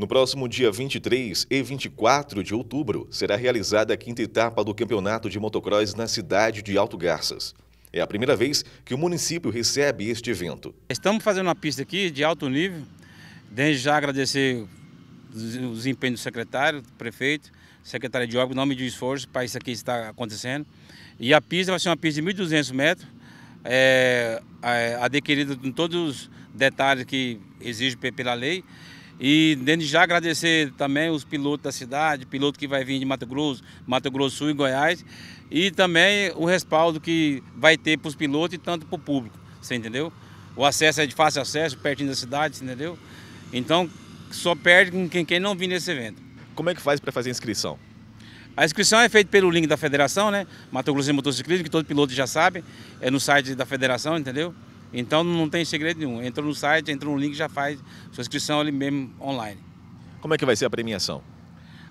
No próximo dia 23 e 24 de outubro, será realizada a quinta etapa do Campeonato de Motocross na cidade de Alto Garças. É a primeira vez que o município recebe este evento. Estamos fazendo uma pista aqui de alto nível. Desde já agradecer o desempenho do secretário, do prefeito, secretário de obras, nome de esforço para isso aqui estar acontecendo. E a pista vai ser uma pista de 1.200 metros, é, é, adquirida com todos os detalhes que exige pela lei. E desde já agradecer também os pilotos da cidade, piloto que vai vir de Mato Grosso, Mato Grosso Sul e Goiás, e também o respaldo que vai ter para os pilotos e tanto para o público, você entendeu? O acesso é de fácil acesso, pertinho da cidade, você entendeu? Então só perde com quem, quem não vir nesse evento. Como é que faz para fazer a inscrição? A inscrição é feita pelo link da federação, né? Mato Grosso de Motociclismo, que todo piloto já sabe, é no site da federação, entendeu? Então não tem segredo nenhum. Entrou no site, entrou no link, já faz sua inscrição ali mesmo online. Como é que vai ser a premiação?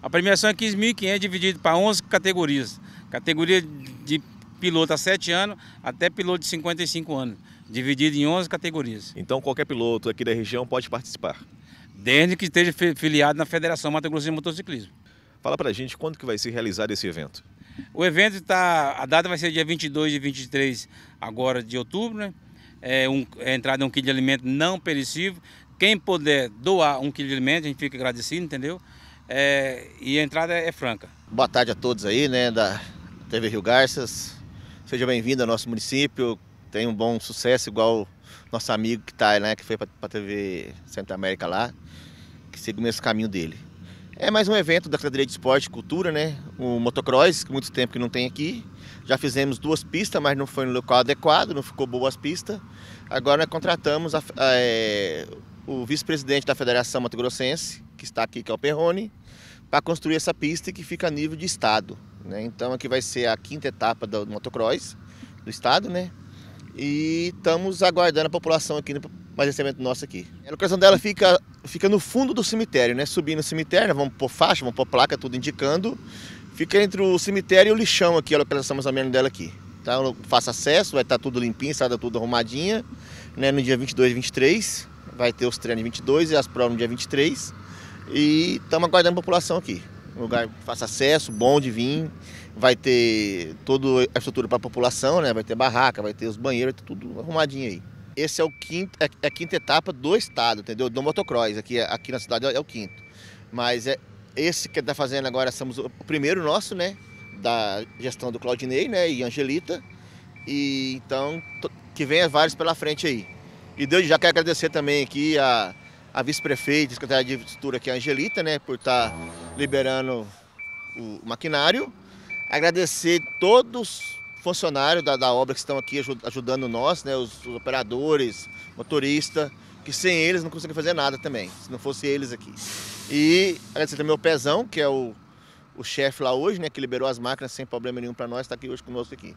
A premiação é 15.500 dividido para 11 categorias. Categoria de piloto a 7 anos até piloto de 55 anos, dividido em 11 categorias. Então qualquer piloto aqui da região pode participar? Desde que esteja filiado na Federação Mato Grosso de Motociclismo. Fala pra gente quando que vai se realizar esse evento? O evento está, a data vai ser dia 22 e 23 agora de outubro, né? é, um, é entrada um quilo de alimento não perecível. Quem puder doar um quilo de alimento, a gente fica agradecido, entendeu? É, e a entrada é, é franca. Boa tarde a todos aí, né, da TV Rio Garças. Seja bem-vindo ao nosso município. Tenha um bom sucesso, igual nosso amigo que tá, né, que foi para a TV Centro América lá, que siga o mesmo caminho dele. É mais um evento da cadeira de Esporte e Cultura, né? O motocross, que muito tempo que não tem aqui. Já fizemos duas pistas, mas não foi no local adequado, não ficou boas pistas. Agora nós contratamos a, a, é, o vice-presidente da Federação Mato Grossense, que está aqui, que é o Perrone, para construir essa pista que fica a nível de estado. Né? Então aqui vai ser a quinta etapa do, motocross do estado, né? E estamos aguardando a população aqui no, mais esse nosso aqui. A é, locação dela fica, fica no fundo do cemitério, né? Subindo o cemitério, né? vamos pôr faixa, vamos pôr placa, tudo indicando. Fica entre o cemitério e o lixão aqui, a localização mais ou menos dela aqui. Tá? faça acesso, vai estar tá tudo limpinho, estrada tudo arrumadinha. Né? No dia 22 e 23, vai ter os treinos 22 e as provas no dia 23. E estamos aguardando a população aqui. Um lugar que faça acesso, bom de vir. Vai ter toda a estrutura para a população, né? Vai ter barraca, vai ter os banheiros, vai tudo arrumadinho aí esse é o quinto, é, é a quinta etapa do estado, entendeu? Do motocross, aqui, aqui na cidade é, é o quinto. Mas é esse que está fazendo agora, somos o primeiro nosso, né? Da gestão do Claudinei, né? E Angelita. E então, que venha vários pela frente aí. E Deus já quero agradecer também aqui a, a vice-prefeita, secretária de estrutura aqui, é a Angelita, né? Por estar tá liberando o maquinário. Agradecer todos funcionário da, da obra que estão aqui ajudando nós, né, os, os operadores, motorista, que sem eles não conseguiria fazer nada também, se não fosse eles aqui. E agradecer também meu Pezão, que é o, o chefe lá hoje, né, que liberou as máquinas sem problema nenhum para nós, está aqui hoje conosco aqui.